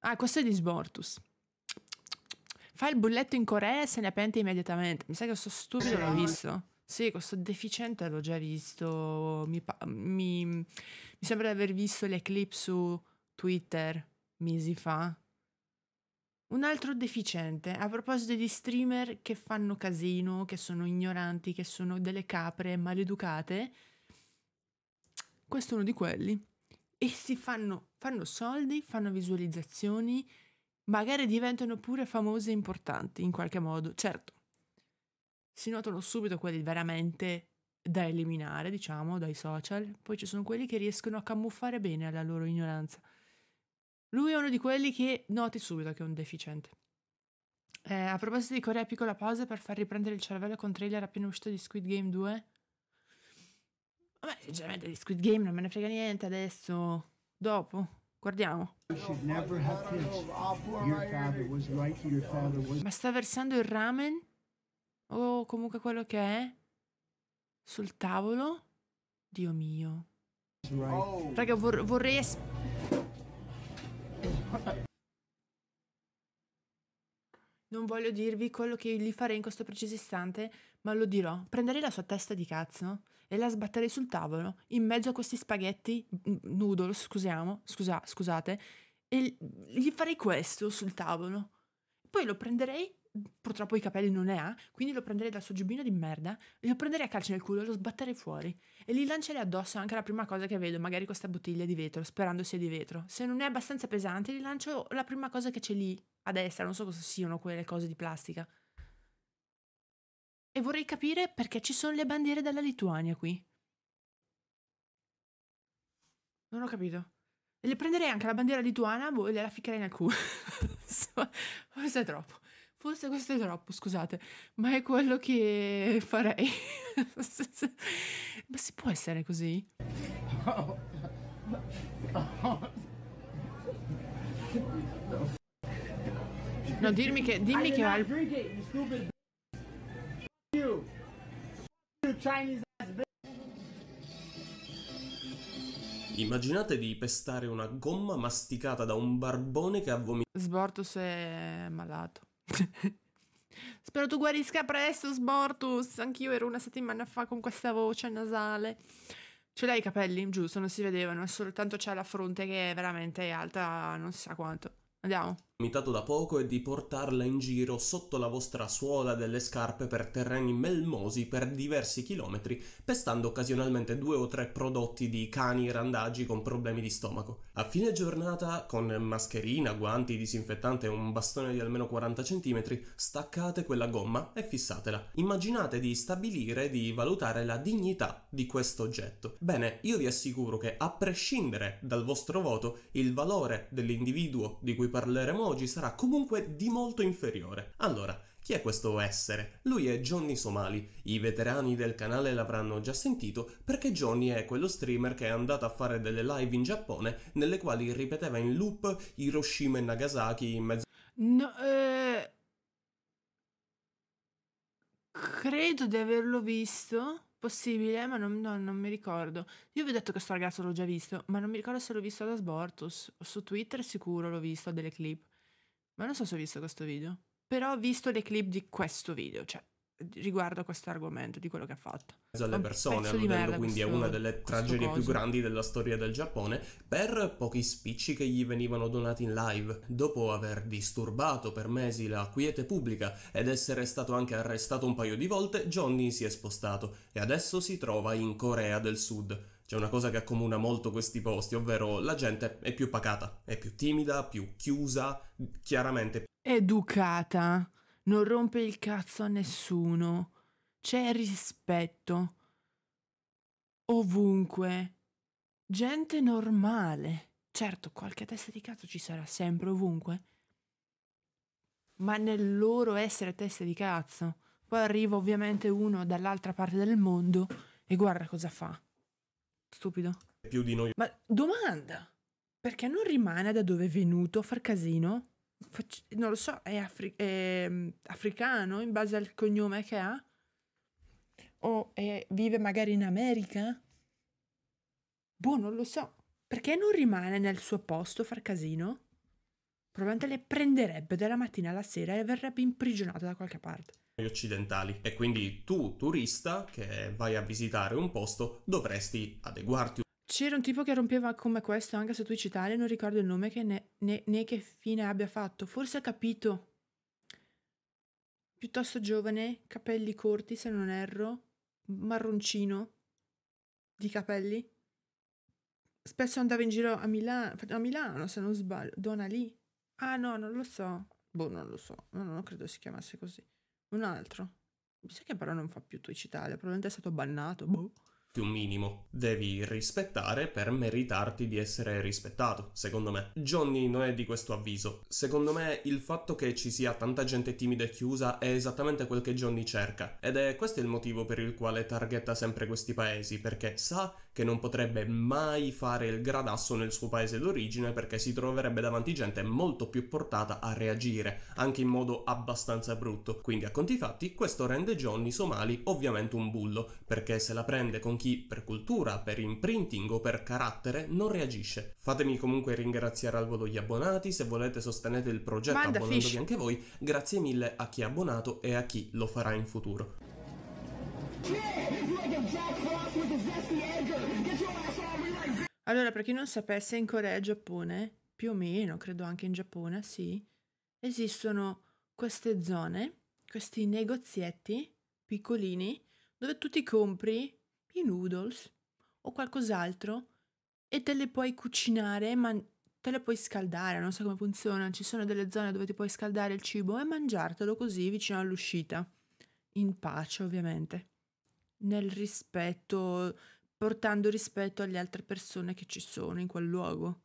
Ah, questo è di Sbortus. Fa il bulletto in Corea e se ne pente immediatamente. Mi sa che questo stupido l'ho visto. Sì, questo deficiente l'ho già visto. Mi, mi, mi, sembra di aver visto le clip su Twitter mesi fa. Un altro deficiente, a proposito di streamer che fanno casino, che sono ignoranti, che sono delle capre maleducate, questo è uno di quelli. E si fanno fanno soldi, fanno visualizzazioni, magari diventano pure famose e importanti in qualche modo, certo. Si notano subito quelli veramente da eliminare, diciamo, dai social, poi ci sono quelli che riescono a camuffare bene la loro ignoranza. Lui è uno di quelli che noti subito che è un deficiente. Eh, a proposito di Corea, piccola pausa per far riprendere il cervello con trailer appena uscito di Squid Game 2. Vabbè, sinceramente di Squid Game non me ne frega niente adesso. Dopo. Guardiamo. Ma sta versando il ramen? O comunque quello che è? Sul tavolo? Dio mio. Raga, vor vorrei... Non voglio dirvi quello che gli farei in questo preciso istante, ma lo dirò. Prenderei la sua testa di cazzo e la sbatterei sul tavolo, in mezzo a questi spaghetti, noodles, scusiamo, scusa, scusate, e gli farei questo sul tavolo. Poi lo prenderei, purtroppo i capelli non ne ha, quindi lo prenderei dal suo giubbino di merda, lo prenderei a calcio nel culo e lo sbatterei fuori. E li lancerei addosso anche la prima cosa che vedo, magari questa bottiglia di vetro, sperando sia di vetro. Se non è abbastanza pesante, li lancio la prima cosa che c'è lì, a destra, non so cosa siano quelle cose di plastica. E vorrei capire perché ci sono le bandiere della Lituania qui. Non ho capito. Le prenderei anche la bandiera lituana boh, e la ficcherei nel culo. Forse è troppo. Forse questo è troppo, scusate, ma è quello che farei. ma si può essere così? No, dirmi che, dimmi che va you. you Chinese Immaginate di pestare una gomma masticata da un barbone che ha vomitato. Sbortus è malato. Spero tu guarisca presto, Sbortus. Anch'io ero una settimana fa con questa voce nasale. Ce l'hai i capelli? Giusto, non si vedevano, è soltanto c'è la fronte che è veramente alta, non si sa quanto. Andiamo imitato da poco, è di portarla in giro sotto la vostra suola delle scarpe per terreni melmosi per diversi chilometri, pestando occasionalmente due o tre prodotti di cani randaggi con problemi di stomaco. A fine giornata, con mascherina, guanti, disinfettante e un bastone di almeno 40 cm, staccate quella gomma e fissatela. Immaginate di stabilire, di valutare la dignità di questo oggetto. Bene, io vi assicuro che a prescindere dal vostro voto, il valore dell'individuo di cui parleremo oggi sarà comunque di molto inferiore. Allora, chi è questo essere? Lui è Johnny Somali. I veterani del canale l'avranno già sentito perché Johnny è quello streamer che è andato a fare delle live in Giappone nelle quali ripeteva in loop Hiroshima e Nagasaki in mezzo. No, eh... Credo di averlo visto. Possibile, ma non, no, non mi ricordo. Io vi ho detto che sto ragazzo l'ho già visto, ma non mi ricordo se l'ho visto ad Asbortus. Su Twitter sicuro l'ho visto a delle clip. Ma non so se ho visto questo video. Però ho visto le clip di questo video, cioè riguardo a questo argomento, di quello che ha fatto. Alle persone, alludendo quindi è una delle tragedie più grandi della storia del Giappone, per pochi spicci che gli venivano donati in live, dopo aver disturbato per mesi la quiete pubblica ed essere stato anche arrestato un paio di volte, Johnny si è spostato e adesso si trova in Corea del Sud. C'è una cosa che accomuna molto questi posti, ovvero la gente è più pacata, è più timida, più chiusa, chiaramente. Educata, non rompe il cazzo a nessuno, c'è rispetto. Ovunque. Gente normale. Certo, qualche testa di cazzo ci sarà sempre, ovunque. Ma nel loro essere testa di cazzo. Poi arriva ovviamente uno dall'altra parte del mondo e guarda cosa fa stupido. Più di noi. Ma domanda, perché non rimane da dove è venuto a far casino? Facci- non lo so, è, afri- è, mm, africano in base al cognome che ha? O è, vive magari in America? Boh, non lo so. Perché non rimane nel suo posto a far casino? Probabilmente le prenderebbe dalla mattina alla sera e verrebbe imprigionata da qualche parte occidentali e quindi tu turista che vai a visitare un posto dovresti adeguarti. C'era un tipo che rompeva come questo anche se tu citare, non ricordo il nome che né, né, né che fine abbia fatto, forse ha capito. Piuttosto giovane, capelli corti se non erro, marroncino di capelli. Spesso andava in giro a, Mila- a Milano, se non sbaglio, Dona lì. Ah no, non lo so. Boh, non lo so, no, non credo si chiamasse così. Un altro. Mi sa che però non fa più Twitch Italia, probabilmente è stato bannato. Boh più minimo. Devi rispettare per meritarti di essere rispettato, secondo me. Johnny non è di questo avviso. Secondo me il fatto che ci sia tanta gente timida e chiusa è esattamente quel che Johnny cerca. Ed è questo il motivo per il quale targetta sempre questi paesi, perché sa che non potrebbe mai fare il gradasso nel suo paese d'origine perché si troverebbe davanti gente molto più portata a reagire, anche in modo abbastanza brutto. Quindi a conti fatti questo rende Johnny Somali ovviamente un bullo, perché se la prende con chi per cultura, per imprinting o per carattere non reagisce. Fatemi comunque ringraziare al volo gli abbonati, se volete sostenete il progetto Manda abbonandovi anche voi, grazie mille a chi è abbonato e a chi lo farà in futuro. Allora, per chi non sapesse, in Corea e Giappone, più o meno, credo anche in Giappone, sì, esistono queste zone, questi negozietti piccolini, dove tu ti compri i noodles o qualcos'altro e te le puoi cucinare, ma te le puoi scaldare, non so come funziona, ci sono delle zone dove ti puoi scaldare il cibo e mangiartelo così vicino all'uscita, in pace ovviamente, nel rispetto portando rispetto alle altre persone che ci sono in quel luogo.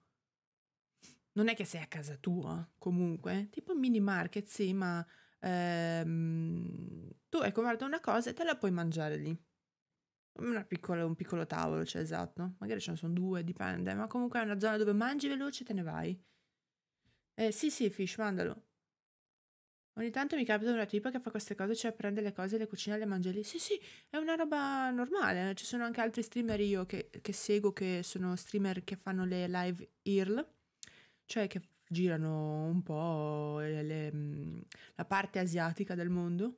Non è che sei a casa tua, comunque, tipo un mini market, sì, ma ehm, tu hai comprato ecco, una cosa e te la puoi mangiare lì. Piccola, un piccolo tavolo, cioè esatto, magari ce ne sono due, dipende, ma comunque è una zona dove mangi veloce e te ne vai. Eh, sì, sì, Fish, mandalo. Ogni tanto mi capita una tipa che fa queste cose, cioè prende le cose, le cucina, e le mangia lì. Sì, sì, è una roba normale. Ci sono anche altri streamer io che, che seguo, che sono streamer che fanno le live IRL, cioè che girano un po' le, le, la parte asiatica del mondo,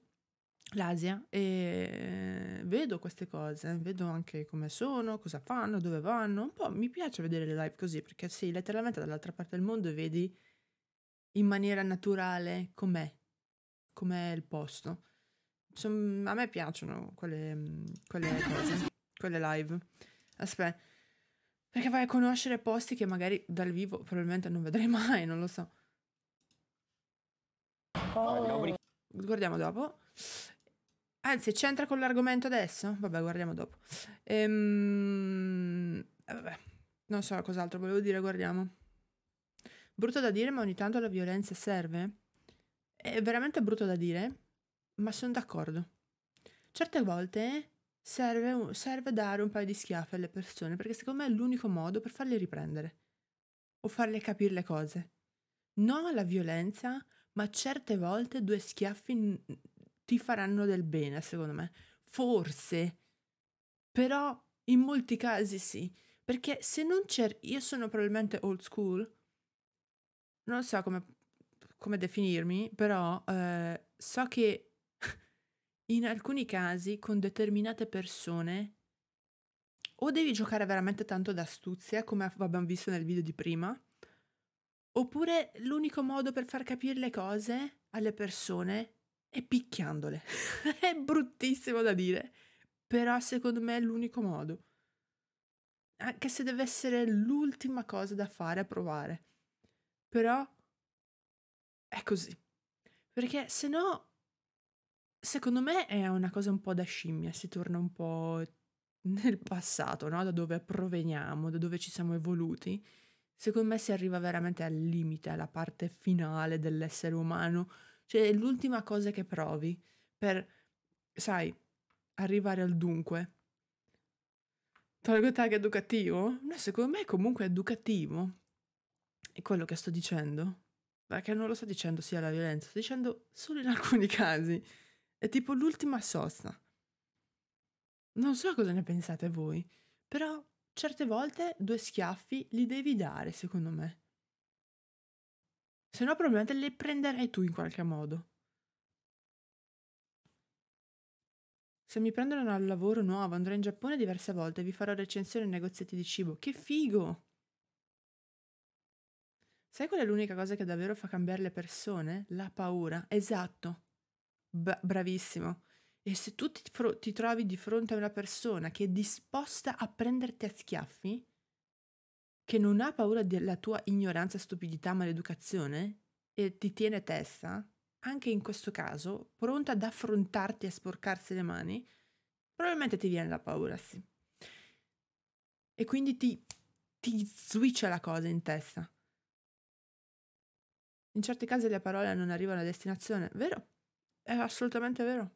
l'Asia, e vedo queste cose, vedo anche come sono, cosa fanno, dove vanno. Un po' mi piace vedere le live così, perché sì, letteralmente dall'altra parte del mondo vedi in maniera naturale com'è com'è il posto. Son, a me piacciono quelle, mm, quelle cose, quelle live. Aspetta, perché vai a conoscere posti che magari dal vivo probabilmente non vedrai mai, non lo so. Oh. Guardiamo dopo. Anzi, c'entra con l'argomento adesso? Vabbè, guardiamo dopo. Ehm, eh, vabbè, non so cos'altro volevo dire, guardiamo. Brutto da dire, ma ogni tanto la violenza serve? È veramente brutto da dire, ma sono d'accordo. Certe volte serve, serve dare un paio di schiaffi alle persone, perché secondo me è l'unico modo per farle riprendere o farle capire le cose. Non alla violenza, ma certe volte due schiaffi ti faranno del bene, secondo me. Forse. Però in molti casi sì. Perché se non c'è... Io sono probabilmente old school. Non so come come definirmi, però eh, so che in alcuni casi con determinate persone o devi giocare veramente tanto d'astuzia, come abbiamo visto nel video di prima, oppure l'unico modo per far capire le cose alle persone è picchiandole. è bruttissimo da dire, però secondo me è l'unico modo. Anche se deve essere l'ultima cosa da fare a provare. Però è così. Perché se no, secondo me è una cosa un po' da scimmia, si torna un po' nel passato, no? da dove proveniamo, da dove ci siamo evoluti. Secondo me si arriva veramente al limite, alla parte finale dell'essere umano, cioè è l'ultima cosa che provi per, sai, arrivare al dunque. Tolgo tag educativo? No, secondo me comunque è educativo. È quello che sto dicendo. Perché non lo sto dicendo sia la violenza, sto dicendo solo in alcuni casi. È tipo l'ultima sosta. Non so cosa ne pensate voi, però certe volte due schiaffi li devi dare, secondo me. Se no probabilmente le prenderai tu in qualche modo. Se mi prendono al lavoro nuovo andrò in Giappone diverse volte e vi farò recensione in negozietti di cibo. Che figo! Sai qual è l'unica cosa che davvero fa cambiare le persone? La paura. Esatto. B- bravissimo. E se tu ti, fro- ti trovi di fronte a una persona che è disposta a prenderti a schiaffi, che non ha paura della tua ignoranza, stupidità, maleducazione, e ti tiene testa, anche in questo caso, pronta ad affrontarti e a sporcarsi le mani, probabilmente ti viene la paura, sì. E quindi ti, ti switcha la cosa in testa. In certi casi le parole non arrivano a destinazione, vero? È assolutamente vero.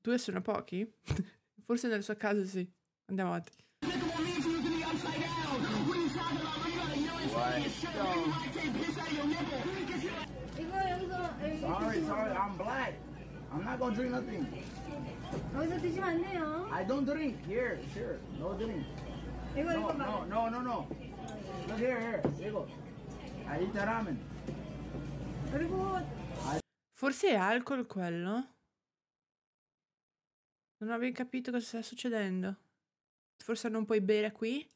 Due sono pochi? Forse nel suo caso sì. Andiamo avanti. Sorry, sorry, I'm black. I'm not gonna drink nothing. 여기서 드시면 안 돼요. I don't drink. Here, sure. No drink. no, No, no, no, no. Look here, here. 이거. Forse è alcol quello? Non ho ben capito cosa sta succedendo. Forse non puoi bere qui?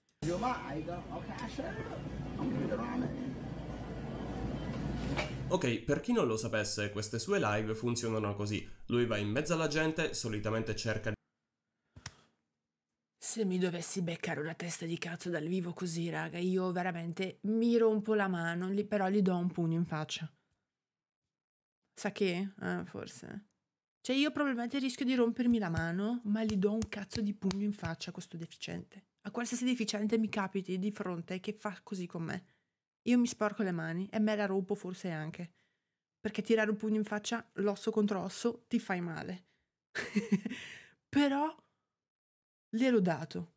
Ok, per chi non lo sapesse, queste sue live funzionano così. Lui va in mezzo alla gente, solitamente cerca di se mi dovessi beccare una testa di cazzo dal vivo così, raga, io veramente mi rompo la mano, però gli do un pugno in faccia. Sa che? Eh, forse. Cioè io probabilmente rischio di rompermi la mano, ma gli do un cazzo di pugno in faccia a questo deficiente. A qualsiasi deficiente mi capiti di fronte che fa così con me. Io mi sporco le mani e me la rompo forse anche. Perché tirare un pugno in faccia, l'osso contro osso, ti fai male. però gliel'ho dato.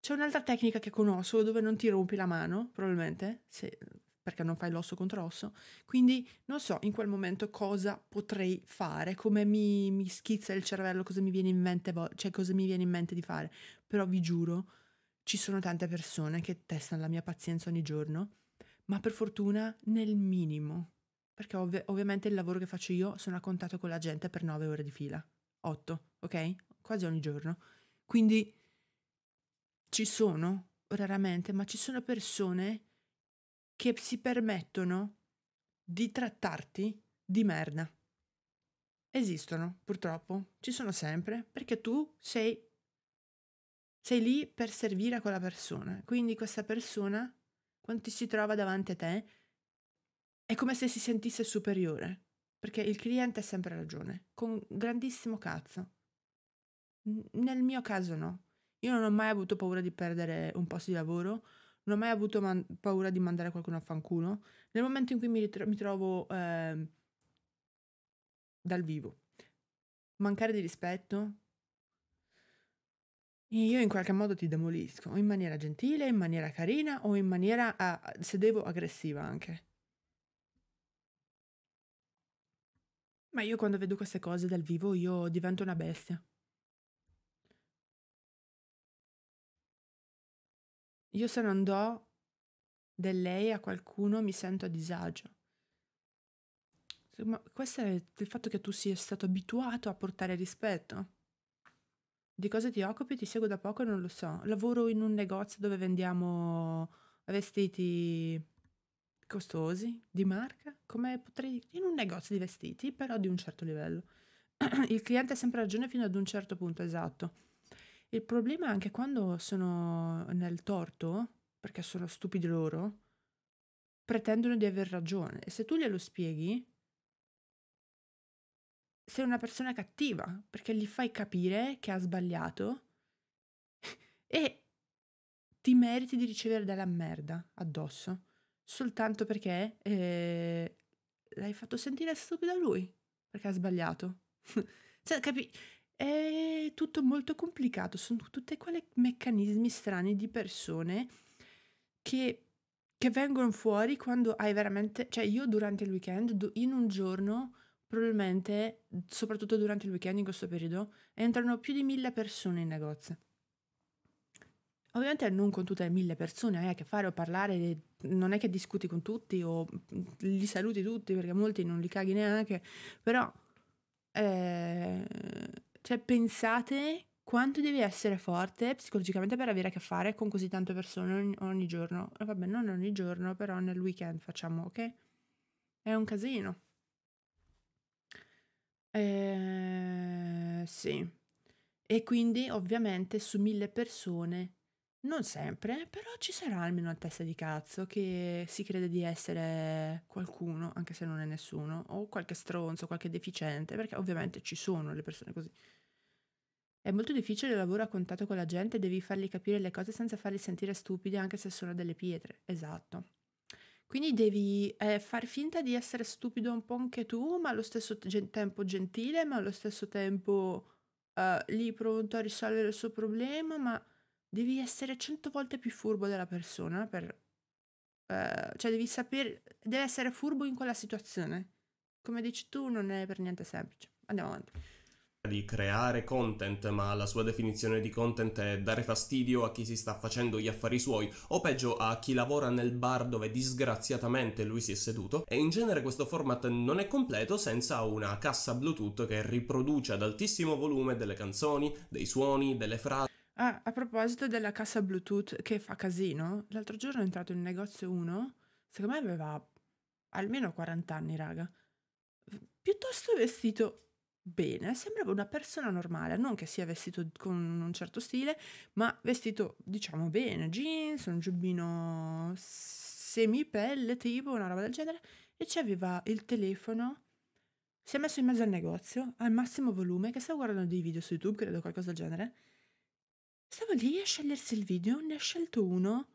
C'è un'altra tecnica che conosco dove non ti rompi la mano, probabilmente, se, perché non fai l'osso contro osso. Quindi non so in quel momento cosa potrei fare, come mi, mi schizza il cervello, cosa mi, mente, cioè cosa mi viene in mente di fare. Però vi giuro, ci sono tante persone che testano la mia pazienza ogni giorno, ma per fortuna nel minimo. Perché ov- ovviamente il lavoro che faccio io sono a contatto con la gente per 9 ore di fila. 8, ok? Quasi ogni giorno. Quindi ci sono, raramente, ma ci sono persone che si permettono di trattarti di merda. Esistono, purtroppo, ci sono sempre, perché tu sei, sei lì per servire a quella persona. Quindi questa persona, quando ti si trova davanti a te, è come se si sentisse superiore, perché il cliente ha sempre ragione, con grandissimo cazzo. Nel mio caso no. Io non ho mai avuto paura di perdere un posto di lavoro, non ho mai avuto man- paura di mandare qualcuno a fanculo. Nel momento in cui mi, ritro- mi trovo eh, dal vivo, mancare di rispetto, io in qualche modo ti demolisco, in maniera gentile, in maniera carina, o in maniera, ah, se devo, aggressiva anche. Ma io quando vedo queste cose dal vivo, io divento una bestia. Io se non do del lei a qualcuno mi sento a disagio. Ma questo è il fatto che tu sia stato abituato a portare rispetto. Di cosa ti occupi? Ti seguo da poco e non lo so. Lavoro in un negozio dove vendiamo vestiti costosi, di marca, come potrei... in un negozio di vestiti, però di un certo livello. il cliente ha sempre ragione fino ad un certo punto, esatto. Il problema è anche quando sono nel torto, perché sono stupidi loro, pretendono di aver ragione. E se tu glielo spieghi, sei una persona cattiva, perché gli fai capire che ha sbagliato e ti meriti di ricevere della merda addosso, soltanto perché eh, l'hai fatto sentire stupido a lui, perché ha sbagliato. cioè, capi- è tutto molto complicato, sono tutte quelle meccanismi strani di persone che, che vengono fuori quando hai veramente, cioè io durante il weekend, in un giorno, probabilmente, soprattutto durante il weekend in questo periodo, entrano più di mille persone in negozio. Ovviamente non con tutte le mille persone hai a che fare o parlare, non è che discuti con tutti o mm, li saluti tutti perché molti non li caghi neanche, però eh, cioè, pensate quanto devi essere forte psicologicamente per avere a che fare con così tante persone ogni, ogni giorno. Eh, vabbè, non ogni giorno, però nel weekend facciamo, ok? È un casino. Eh, sì. E quindi, ovviamente, su mille persone non sempre, però ci sarà almeno il testa di cazzo che si crede di essere qualcuno, anche se non è nessuno, o qualche stronzo, qualche deficiente, perché ovviamente ci sono le persone così. È molto difficile il lavoro a contatto con la gente, devi fargli capire le cose senza farli sentire stupidi anche se sono delle pietre. Esatto. Quindi devi eh, far finta di essere stupido un po' anche tu, ma allo stesso tempo gentile, ma allo stesso tempo eh, lì pronto a risolvere il suo problema, ma devi essere cento volte più furbo della persona per... Eh, cioè devi sapere... devi essere furbo in quella situazione. Come dici tu non è per niente semplice. Andiamo avanti di creare content, ma la sua definizione di content è dare fastidio a chi si sta facendo gli affari suoi, o peggio a chi lavora nel bar dove disgraziatamente lui si è seduto, e in genere questo format non è completo senza una cassa Bluetooth che riproduce ad altissimo volume delle canzoni, dei suoni, delle frasi. Ah, a proposito della cassa Bluetooth che fa casino, l'altro giorno è entrato in negozio uno, secondo me aveva almeno 40 anni, raga. Piuttosto vestito bene, sembrava una persona normale, non che sia vestito con un certo stile, ma vestito, diciamo, bene, jeans, un giubbino semipelle, tipo una roba del genere, e ci aveva il telefono, si è messo in mezzo al negozio, al massimo volume, che stavo guardando dei video su YouTube, credo qualcosa del genere, Stava lì a scegliersi il video, ne ha scelto uno,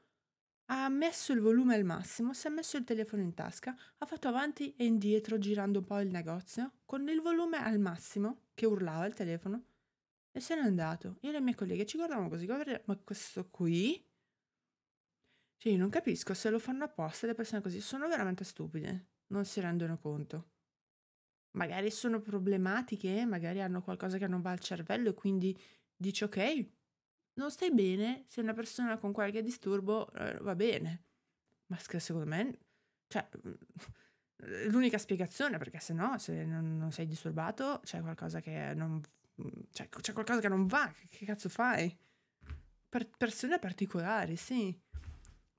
ha messo il volume al massimo, si è messo il telefono in tasca, ha fatto avanti e indietro girando un po' il negozio, con il volume al massimo, che urlava il telefono, e se n'è andato. Io e le mie colleghe ci guardavamo così, ma questo qui? Cioè, io non capisco se lo fanno apposta le persone così, sono veramente stupide, non si rendono conto. Magari sono problematiche, magari hanno qualcosa che non va al cervello e quindi dici ok, non stai bene, se una persona con qualche disturbo eh, va bene. Ma secondo me, cioè, l'unica spiegazione, perché se no, se non, non sei disturbato, c'è qualcosa che non... Cioè, c'è qualcosa che non va, che, che cazzo fai? Per persone particolari, sì.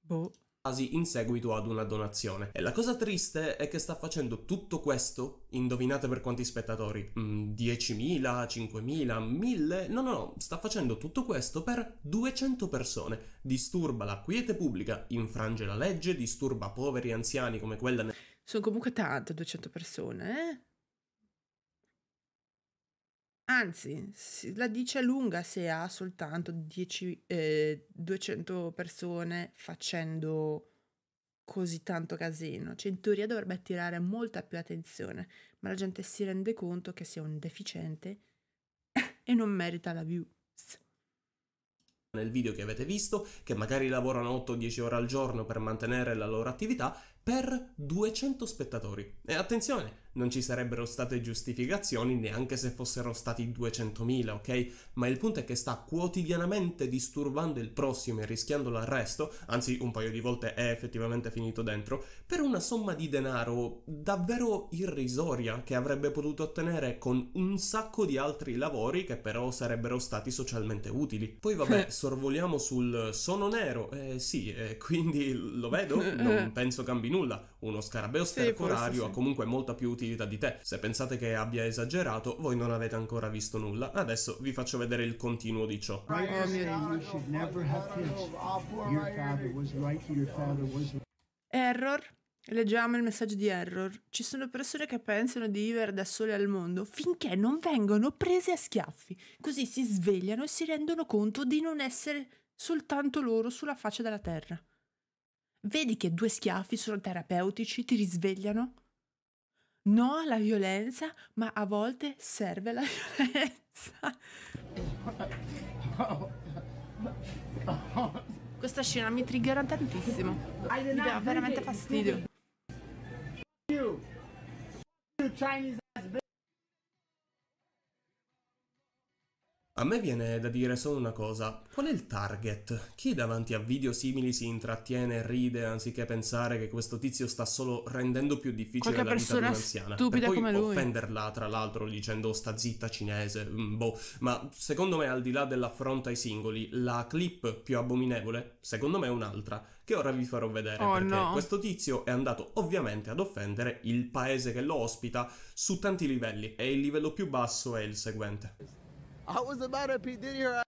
Boh in seguito ad una donazione. E la cosa triste è che sta facendo tutto questo, indovinate per quanti spettatori? Mm, 10.000, 5.000, 1.000? No, no, no, sta facendo tutto questo per 200 persone. Disturba la quiete pubblica, infrange la legge, disturba poveri anziani come quella... Sono comunque tante 200 persone, eh? Anzi, la dice lunga se ha soltanto 10, eh, 200 persone facendo così tanto casino. Cioè, in teoria dovrebbe attirare molta più attenzione, ma la gente si rende conto che sia un deficiente e non merita la view nel video che avete visto, che magari lavorano 8-10 ore al giorno per mantenere la loro attività, per 200 spettatori. E attenzione, non ci sarebbero state giustificazioni neanche se fossero stati 200.000, ok? Ma il punto è che sta quotidianamente disturbando il prossimo e rischiando l'arresto, anzi un paio di volte è effettivamente finito dentro, per una somma di denaro davvero irrisoria che avrebbe potuto ottenere con un sacco di altri lavori che però sarebbero stati socialmente utili. Poi vabbè, eh. sorvoliamo sul sono nero, eh sì, eh, quindi lo vedo, eh. non penso cambi nulla, uno scarabeo stercorario sì, ha comunque molta più utilità di te. Se pensate che abbia esagerato, voi non avete ancora visto nulla. Adesso vi faccio vedere il continuo di ciò. Error. Leggiamo il messaggio di Error. Ci sono persone che pensano di vivere da sole al mondo finché non vengono prese a schiaffi. Così si svegliano e si rendono conto di non essere soltanto loro sulla faccia della terra. Vedi che due schiaffi sono terapeutici, ti risvegliano? No alla violenza, ma a volte serve la violenza. Questa scena mi triggera tantissimo. Mi dà veramente fastidio. A me viene da dire solo una cosa, qual è il target? Chi davanti a video simili si intrattiene e ride anziché pensare che questo tizio sta solo rendendo più difficile Qualche la vita di un'anziana? Stupida e poi come offenderla lui. tra l'altro dicendo sta zitta cinese, mm, boh, ma secondo me al di là dell'affronto ai singoli, la clip più abominevole, secondo me è un'altra, che ora vi farò vedere oh, perché no. questo tizio è andato ovviamente ad offendere il paese che lo ospita su tanti livelli e il livello più basso è il seguente. I was about to P. Diddy her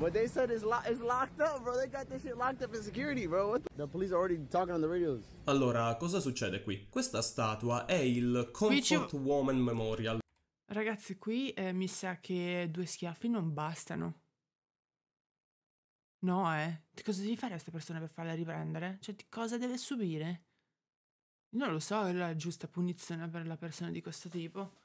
but they said it's, lo it's, locked up, bro. They got this shit locked up in security, bro. The police are already talking on the radios. Allora, cosa succede qui? Questa statua è il Comfort Woman Memorial. Ragazzi, qui eh, mi sa che due schiaffi non bastano. No, eh. Cosa devi fare a questa persona per farla riprendere? Cioè, cosa deve subire? Non lo so, è la giusta punizione per la persona di questo tipo.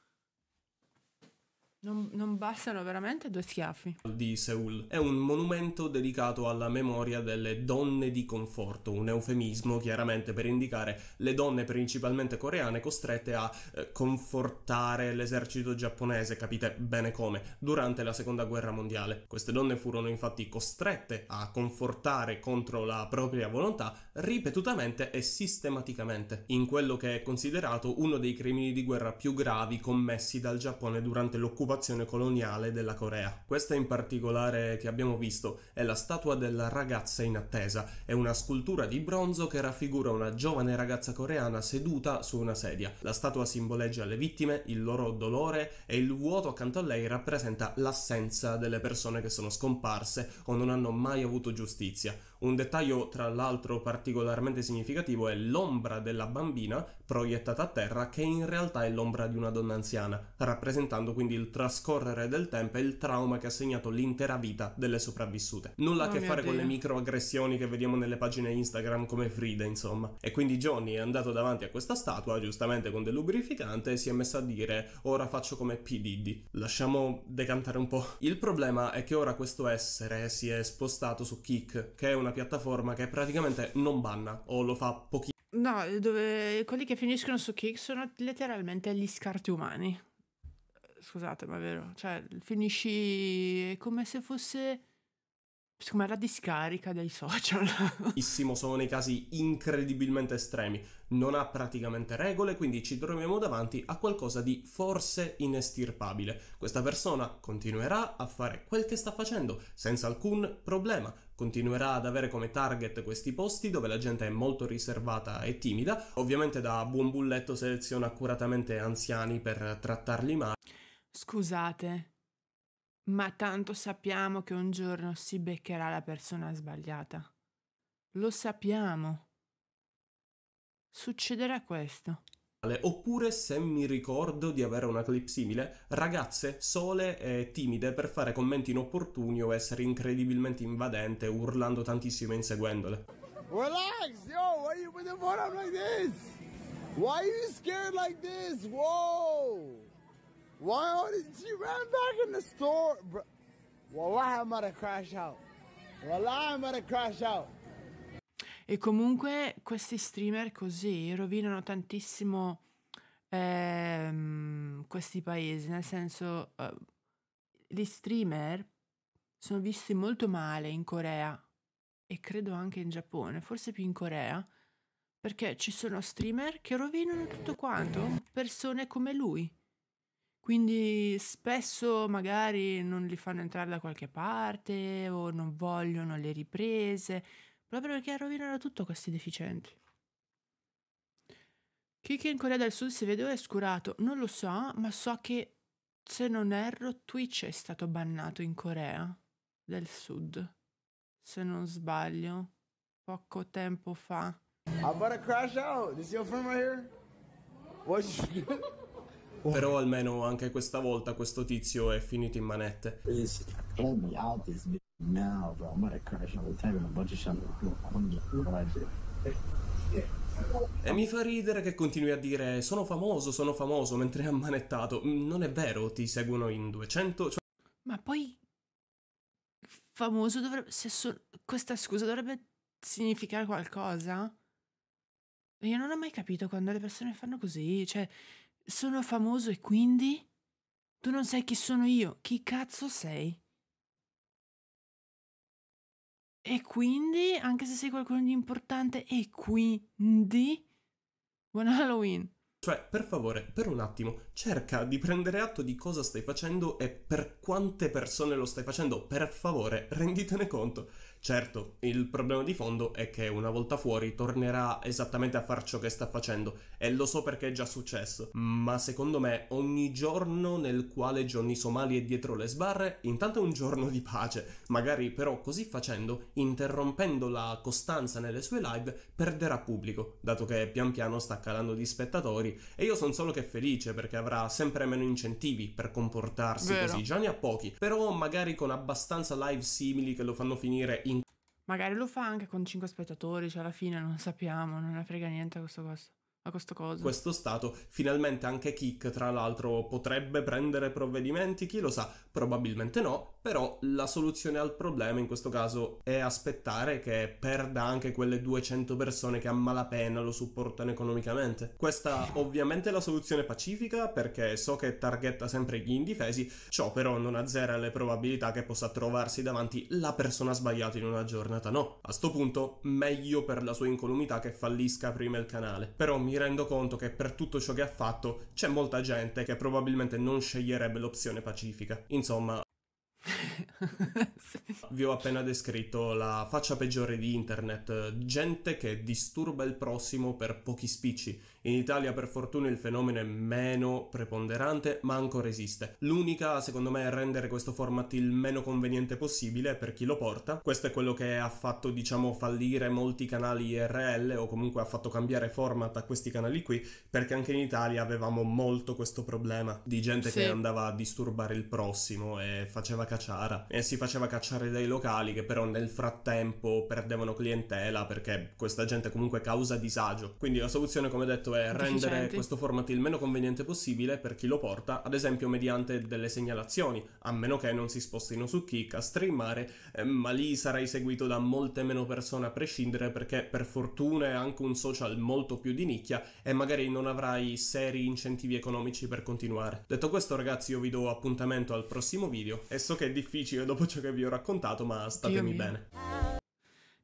Non, non, bastano veramente due schiaffi. Di Seoul. È un monumento dedicato alla memoria delle donne di conforto, un eufemismo chiaramente per indicare le donne principalmente coreane costrette a eh, confortare l'esercito giapponese, capite bene come, durante la seconda guerra mondiale. Queste donne furono infatti costrette a confortare contro la propria volontà ripetutamente e sistematicamente, in quello che è considerato uno dei crimini di guerra più gravi commessi dal Giappone durante l'occupazione dell'occupazione coloniale della Corea. Questa in particolare che abbiamo visto è la statua della ragazza in attesa, è una scultura di bronzo che raffigura una giovane ragazza coreana seduta su una sedia. La statua simboleggia le vittime, il loro dolore e il vuoto accanto a lei rappresenta l'assenza delle persone che sono scomparse o non hanno mai avuto giustizia. Un dettaglio tra l'altro particolarmente significativo è l'ombra della bambina proiettata a terra che in realtà è l'ombra di una donna anziana, rappresentando quindi il trascorrere del tempo e il trauma che ha segnato l'intera vita delle sopravvissute. Nulla oh a che fare Dio. con le microaggressioni che vediamo nelle pagine Instagram come Frida, insomma. E quindi Johnny è andato davanti a questa statua, giustamente con del lubrificante, e si è messo a dire ora faccio come P. Diddy. Lasciamo decantare un po'. Il problema è che ora questo essere si è spostato su Kik, che è una una piattaforma che praticamente non banna o lo fa pochino. No, dove quelli che finiscono su Kick sono letteralmente gli scarti umani. Scusate, ma è vero. Cioè, finisci come se fosse... Secondo la discarica dei social. sono nei casi incredibilmente estremi. Non ha praticamente regole, quindi ci troviamo davanti a qualcosa di forse inestirpabile. Questa persona continuerà a fare quel che sta facendo senza alcun problema, continuerà ad avere come target questi posti dove la gente è molto riservata e timida. Ovviamente da buon bulletto seleziona accuratamente anziani per trattarli male. Scusate, ma tanto sappiamo che un giorno si beccherà la persona sbagliata. Lo sappiamo. Succederà questo. Oppure, se mi ricordo di avere una clip simile, ragazze sole e timide per fare commenti inopportuni o essere incredibilmente invadente, urlando tantissimo e inseguendole. Relax, yo, why you put the phone up like this? Why are you scared like this? Whoa! Why did you run back in the store? Bro, well, why am I to crash out? Well, I'm about to crash out. E comunque questi streamer così rovinano tantissimo ehm, questi paesi, nel senso eh, gli streamer sono visti molto male in Corea e credo anche in Giappone, forse più in Corea, perché ci sono streamer che rovinano tutto quanto, persone come lui. Quindi spesso magari non li fanno entrare da qualche parte o non vogliono le riprese proprio perché rovinano tutto questi deficienti. Chi che in Corea del Sud si vede o è scurato, non lo so, ma so che, se non erro, Twitch è stato bannato in Corea del Sud, se non sbaglio, poco tempo fa. Però almeno anche questa volta questo tizio è finito in manette. Please, No, bro, I'm about to crash all the time and a bunch of shit. E mi fa ridere che continui a dire sono famoso, sono famoso, mentre è ammanettato. Mm, non è vero, ti seguono in 200... Cioè Ma poi... Famoso dovrebbe... Se so, questa scusa dovrebbe significare qualcosa? Io non ho mai capito quando le persone fanno così. Cioè, sono famoso e quindi... Tu non sai chi sono io. Chi cazzo sei? E quindi, anche se sei qualcuno di importante, e quindi... Buon Halloween! Cioè, per favore, per un attimo, cerca di prendere atto di cosa stai facendo e per quante persone lo stai facendo. Per favore, renditene conto. Certo, il problema di fondo è che una volta fuori tornerà esattamente a fare ciò che sta facendo e lo so perché è già successo, ma secondo me ogni giorno nel quale Johnny Somali è dietro le sbarre, intanto è un giorno di pace, magari però così facendo, interrompendo la costanza nelle sue live, perderà pubblico, dato che pian piano sta calando di spettatori e io sono solo che felice perché avrà sempre meno incentivi per comportarsi Vero. così, già ne ha pochi, però magari con abbastanza live simili che lo fanno finire Magari lo fa anche con 5 spettatori, cioè alla fine non sappiamo, non ne frega niente a questo costo. A questo coso. Questo stato, finalmente anche Kik, tra l'altro, potrebbe prendere provvedimenti, chi lo sa, probabilmente no, però la soluzione al problema in questo caso è aspettare che perda anche quelle 200 persone che a malapena lo supportano economicamente. Questa ovviamente è la soluzione pacifica perché so che targetta sempre gli indifesi, ciò però non azzera le probabilità che possa trovarsi davanti la persona sbagliata in una giornata, no. A sto punto meglio per la sua incolumità che fallisca prima il canale, però mi rendo conto che per tutto ciò che ha fatto c'è molta gente che probabilmente non sceglierebbe l'opzione pacifica. Insomma, sì. Vi ho appena descritto la faccia peggiore di internet, gente che disturba il prossimo per pochi spicci. In Italia per fortuna il fenomeno è meno preponderante, ma ancora esiste. L'unica, secondo me, è rendere questo format il meno conveniente possibile per chi lo porta. Questo è quello che ha fatto, diciamo, fallire molti canali IRL o comunque ha fatto cambiare format a questi canali qui, perché anche in Italia avevamo molto questo problema di gente sì. che andava a disturbare il prossimo e faceva cacciara e si faceva cacciare dai locali che però nel frattempo perdevano clientela perché questa gente comunque causa disagio. Quindi la soluzione, come detto, certo è rendere questo format il meno conveniente possibile per chi lo porta, ad esempio mediante delle segnalazioni, a meno che non si spostino su Kik a streamare, eh, ma lì sarai seguito da molte meno persone a prescindere perché per fortuna è anche un social molto più di nicchia e magari non avrai seri incentivi economici per continuare. Detto questo ragazzi io vi do appuntamento al prossimo video e so che è difficile dopo ciò che vi ho raccontato ma statemi bene.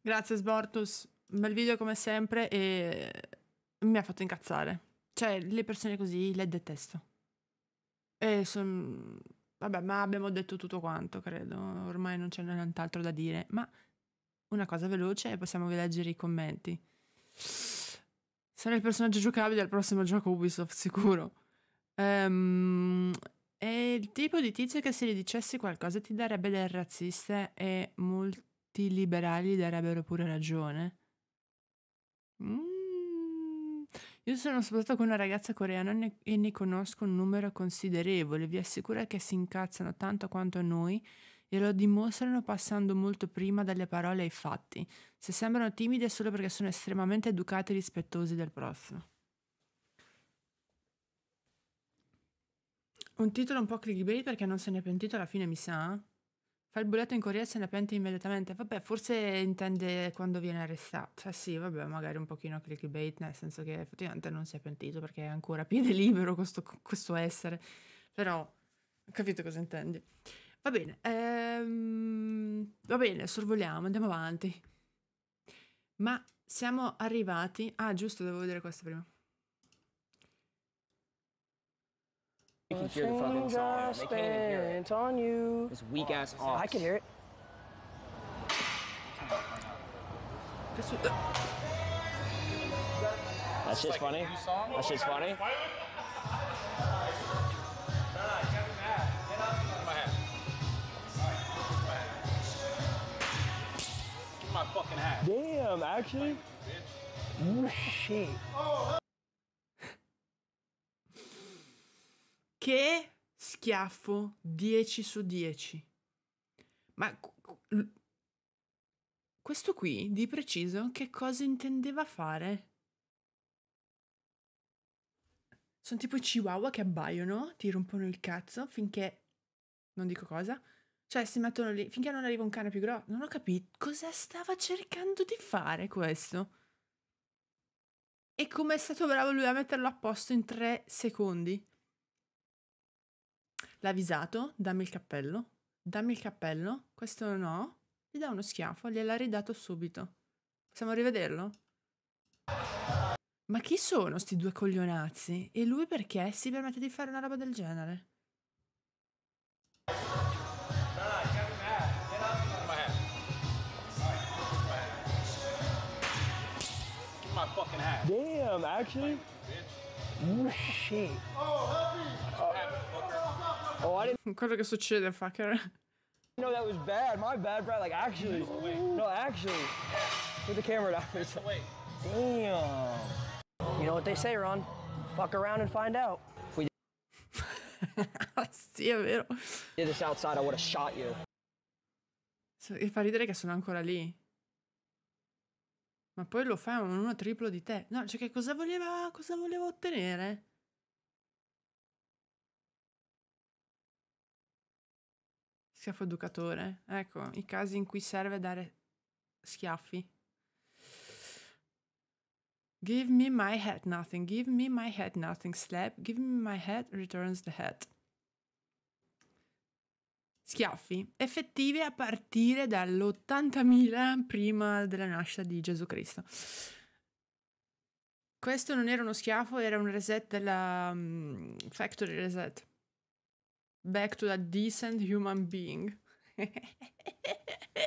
Grazie Sbortus, bel video come sempre e mi ha fatto incazzare. Cioè, le persone così le detesto. E sono... Vabbè, ma abbiamo detto tutto quanto, credo. Ormai non c'è nient'altro da dire. Ma una cosa veloce e possiamo leggere i commenti. Sarà il personaggio giocabile al prossimo gioco Ubisoft, sicuro. Um, è il tipo di tizio che se gli dicessi qualcosa ti darebbe del razzista e molti liberali darebbero pure ragione. Mm. Io sono sposata con una ragazza coreana e ne conosco un numero considerevole, vi assicuro che si incazzano tanto quanto noi e lo dimostrano passando molto prima dalle parole ai fatti, se sembrano timide è solo perché sono estremamente educati e rispettosi del prossimo. Un titolo un po' clickbait perché non se ne è pentito alla fine, mi sa. Eh? fa il bulletto in Corea e se ne pente immediatamente. Vabbè, forse intende quando viene arrestato. Eh sì, vabbè, magari un pochino clickbait, nel senso che effettivamente non si è pentito perché è ancora piede libero questo, questo essere. Però, ho capito cosa intendi. Va bene, ehm, va bene, sorvoliamo, andiamo avanti. Ma siamo arrivati... Ah, giusto, devo vedere questo prima. can hear the fucking song. They can't even hear it. on you. This weak ass oh, I can hear it. This was, uh, That's just like funny. That's just funny. my fucking hat. Damn, actually. Oh Shit. Che schiaffo 10 su 10. Ma questo qui, di preciso, che cosa intendeva fare? Sono tipo chihuahua che abbaiono, ti rompono il cazzo finché... non dico cosa. Cioè, si mettono lì finché non arriva un cane più grosso. Non ho capito cosa stava cercando di fare questo. E come è stato bravo lui a metterlo a posto in tre secondi. L'avvisato, dammi il cappello, dammi il cappello, questo no, gli dà uno schiaffo, gliel'ha ridato subito. Possiamo rivederlo? Ma chi sono sti due coglionazzi? E lui perché si permette di fare una roba del genere? Damn, actually? Shit. Oh, help me! Oh, I didn't. Quello che succede, fucker. No, that was bad. My bad, Brad. Like, actually. No, actually. Put the camera down. Damn. You know what they say, Ron. Fuck around and find out. we sì, è vero. did this outside, I would have shot you. E fa ridere che sono ancora lì. Ma poi lo fa uno triplo di te. No, cioè che cosa voleva, cosa voleva ottenere? schiaffo educatore. Ecco, i casi in cui serve dare schiaffi. Give me my head nothing, give me my head nothing, slap, give me my head returns the head. Schiaffi effettivi a partire dall'80.000 prima della nascita di Gesù Cristo. Questo non era uno schiaffo, era un reset della um, factory reset. back to a decent human being.